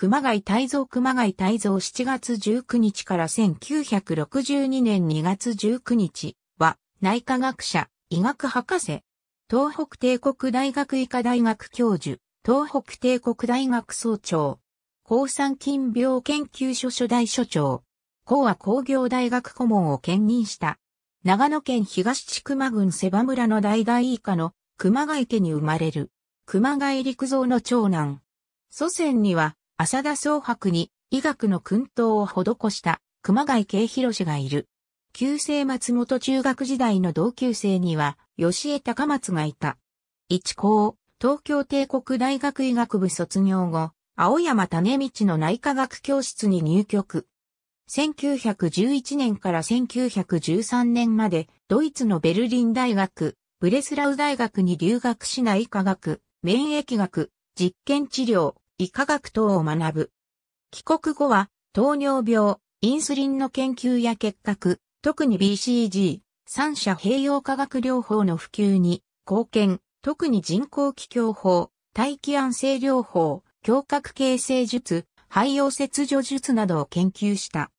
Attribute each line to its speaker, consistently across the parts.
Speaker 1: 熊谷泰造熊谷泰造7月19日から
Speaker 2: 1962年2月19日は内科学者、医学博士、東北帝国大学医科大学教授、東北帝国大学総長、抗酸菌病研究所初代所長、高和工業大学顧問を兼任した、長野県東千曲郡瀬場村の代々以下の熊谷家に生まれる、熊谷陸造の長男。祖先には、浅田総博に医学の訓導を施した熊谷慶博がいる。旧制松本中学時代の同級生には吉江高松がいた。一高、東京帝国大学医学部卒業後、青山種道の内科学教室に入局。1911年から1913年までドイツのベルリン大学、ブレスラウ大学に留学し内科学、免疫学、実験治療、医科学等を学ぶ。帰国後は、糖尿病、インスリンの研究や結核、特に BCG、三者併用化学療法の普及に貢献、特に人工気境法、大気安静療法、胸郭形成術、肺葉切除術などを研究した。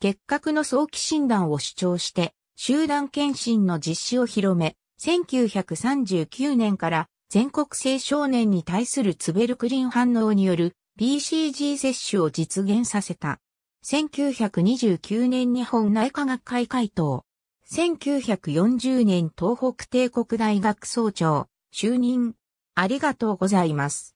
Speaker 2: 結核の早期診断を主張して、集団検診の実施を広め、1939年から全国性少年に対するツベルクリン反応による BCG 接種を実現させた。1929年日本内科学会会頭。1940年東北帝
Speaker 1: 国大学総長就任。ありがとうございます。